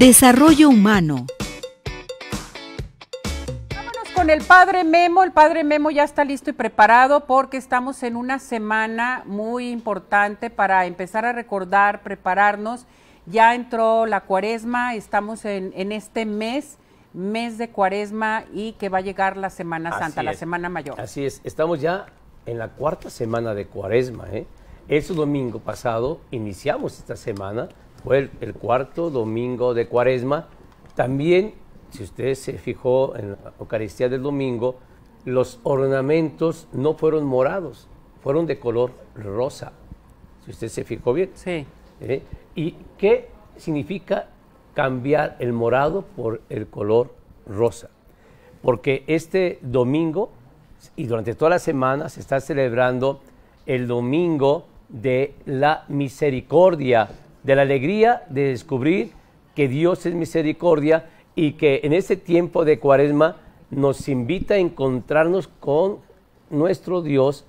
Desarrollo humano. Vámonos con el padre Memo. El padre Memo ya está listo y preparado porque estamos en una semana muy importante para empezar a recordar, prepararnos. Ya entró la cuaresma, estamos en, este mes mes de cuaresma y que va a llegar la Semana Santa, la Semana Mayor. Así es, estamos ya en la cuarta semana de cuaresma. ¿eh? domingo pasado iniciamos esta semana fue el, cuarto domingo de Cuaresma. También, si usted se fijó en la Eucaristía del domingo, los ornamentos no fueron morados, fueron de color rosa. Si usted se fijó bien. Sí. ¿Eh? ¿Y qué significa cambiar el morado por el color rosa? Porque este domingo y durante toda la semana se está celebrando el domingo de la misericordia de la alegría de descubrir que Dios es misericordia y que en este tiempo de cuaresma nos invita a encontrarnos con nuestro Dios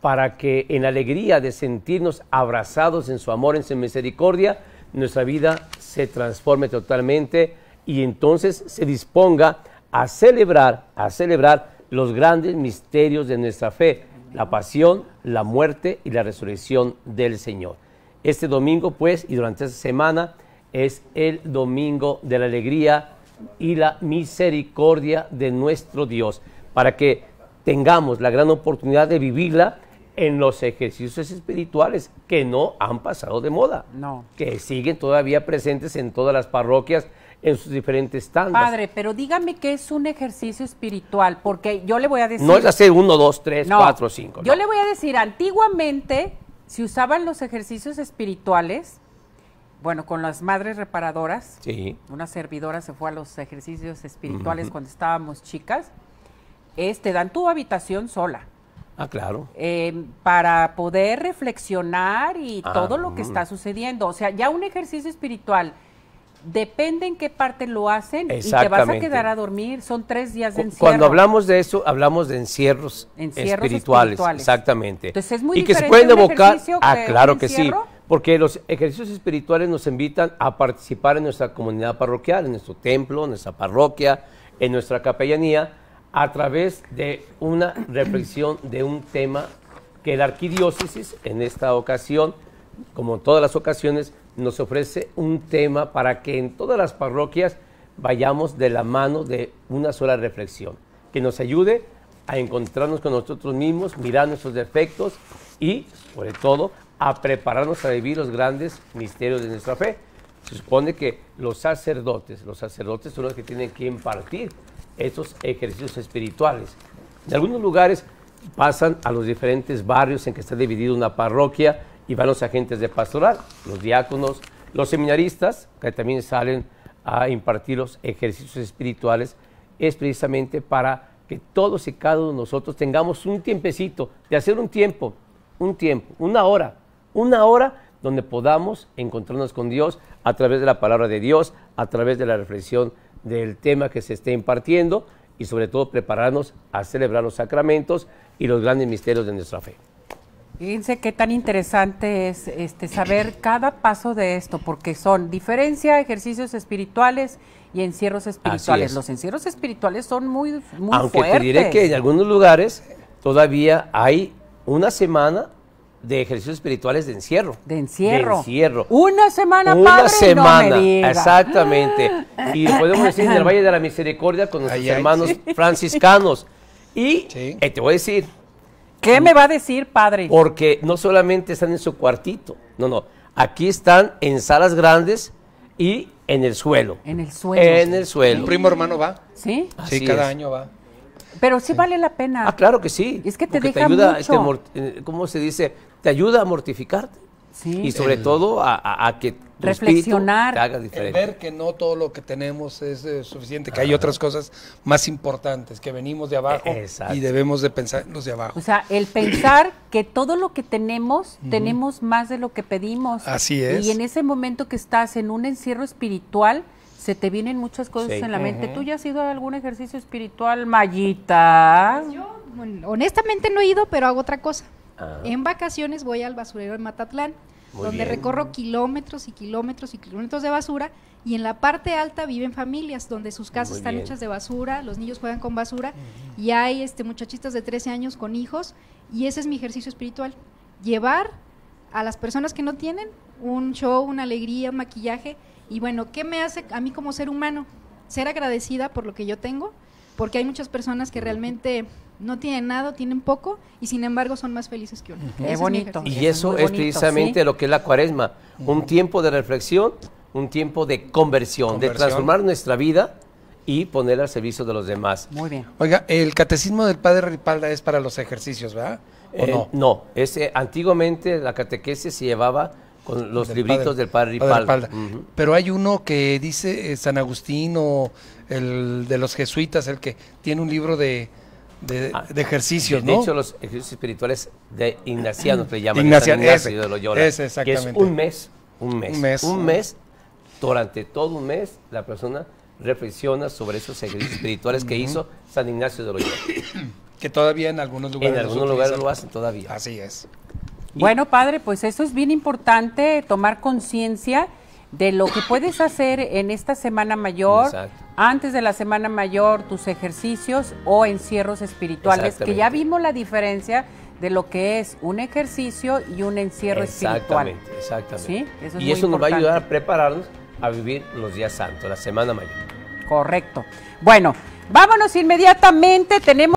para que en alegría de sentirnos abrazados en su amor, en su misericordia, nuestra vida se transforme totalmente y entonces se disponga a celebrar, a celebrar los grandes misterios de nuestra fe, la pasión, la muerte y la resurrección del Señor. Este domingo, pues, y durante esta semana, es el domingo de la alegría y la misericordia de nuestro Dios, para que tengamos la gran oportunidad de vivirla en los ejercicios espirituales que no han pasado de moda, no. que siguen todavía presentes en todas las parroquias, en sus diferentes tandas. Padre, pero dígame qué es un ejercicio espiritual, porque yo le voy a decir... No es hacer uno, dos, tres, cuatro, cinco. Yo le voy a decir, antiguamente si usaban los ejercicios espirituales, bueno, con las madres reparadoras, sí. una servidora se fue a los ejercicios espirituales cuando estábamos chicas, este, te dan tu habitación sola. Ah, claro. Em, para poder reflexionar y ah, todo lo que mm. está sucediendo. O sea, ya un ejercicio espiritual Depende en qué parte lo hacen y te vas a quedar a dormir. Son tres días de encierro. Cuando hablamos de eso, hablamos de encierros, espirituales, Exactamente. Entonces es muy y que se pueden evocar. Ah, claro que sí. Porque los ejercicios espirituales nos invitan a participar en nuestra comunidad parroquial, en nuestro templo, en nuestra parroquia, en nuestra capellanía, a través de una reflexión de un tema que la arquidiócesis, en esta ocasión, como en todas las ocasiones, nos ofrece un tema para que en todas las parroquias vayamos de la mano de una sola reflexión, que nos ayude a encontrarnos con nosotros mismos, mirar nuestros defectos y, sobre todo, a prepararnos a vivir los grandes misterios de nuestra fe. Se supone que los sacerdotes, los sacerdotes son los que tienen que impartir estos ejercicios espirituales. En algunos lugares pasan a los diferentes barrios en que está dividida una parroquia y van los agentes de pastoral, los diáconos, los seminaristas, que también salen a impartir los ejercicios espirituales, es precisamente para que todos y cada uno de nosotros tengamos un tiempecito, de hacer un tiempo, un tiempo, una hora, una hora donde podamos encontrarnos con Dios a través de la palabra de Dios, a través de la reflexión del tema que se esté impartiendo y sobre todo prepararnos a celebrar los sacramentos y los grandes misterios de nuestra fe. Fíjense qué tan interesante es este, saber cada paso de esto, porque son diferencia, ejercicios espirituales y encierros espirituales. Los encierros espirituales son muy, muy Aunque te diré que en algunos lugares todavía hay una semana de ejercicios espirituales de encierro. De encierro. De encierro. Una semana, Una semana, exactamente. Y podemos decir en el Valle de la Misericordia con nuestros hermanos franciscanos. Y eh, te voy a decir, ¿Qué me va a decir, padre? Porque no solamente están en su cuartito, no, no. Aquí están en salas grandes y en el suelo. En el suelo. En el suelo. El primo hermano va? Sí. sí, cada año va. Pero sí, vale la pena. Ah, claro que sí. Es que te ayuda, mucho. Eh, ¿Cómo se dice? Te ayuda a mortificarte y sobre todo a, que reflexionar, ver que no todo lo que tenemos es eh, suficiente, que hay otras cosas más importantes, que venimos de abajo e, y debemos de pensar los de abajo. O sea, el pensar que todo lo que tenemos, tenemos más de lo que pedimos. Así es. Y en ese momento que estás en un encierro espiritual, se te vienen muchas cosas en la mente. ¿Tú ya has ido a algún ejercicio espiritual, Mayita? Pues yo, honestamente no he ido, pero hago otra cosa. En vacaciones voy al basurero en Matatlán, donde recorro kilómetros y kilómetros y kilómetros de basura y en la parte alta viven familias donde sus casas están hechas de basura, los niños juegan con basura y hay este de 13 años con hijos y ese es mi ejercicio espiritual, llevar a las personas que no tienen un show, una alegría, un maquillaje y bueno, ¿qué me hace a mí como ser humano? Ser agradecida por lo que yo tengo, porque hay muchas personas que realmente no tienen nada, tienen poco y sin embargo son más felices que uno. Es bonito. y eso es, precisamente lo que es la cuaresma, un tiempo de reflexión, un tiempo de conversión, de transformar nuestra vida y ponerla al servicio de los demás. Muy bien. Oiga, el catecismo del Padre Ripalda es para los ejercicios, ¿verdad? Eh, no? No, eh, antiguamente la catequesis se llevaba con los libritos del Padre Ripalda. Pero hay uno que dice eh, San Agustín o el de los jesuitas, el que tiene un libro de de, ah, ejercicios, ¿no? De hecho, los ejercicios espirituales de Ignaciano le llaman. Ignaciano, Ignacio de Loyola, Que es un mes, un mes, un mes, un mes durante todo un mes la persona reflexiona sobre esos ejercicios espirituales que hizo San Ignacio de Loyola. Que todavía en algunos lugares. En algunos lugares lo hacen todavía. Así es. Bueno, padre, pues eso es bien importante, tomar conciencia de lo que puedes hacer en esta semana mayor, antes de la semana mayor, tus ejercicios o encierros espirituales, que ya vimos la diferencia de lo que es un ejercicio y un encierro espiritual. Exactamente, ¿Sí? y eso nos va a ayudar a prepararnos a vivir los días santos, la semana mayor. Correcto. Bueno, vámonos inmediatamente, tenemos...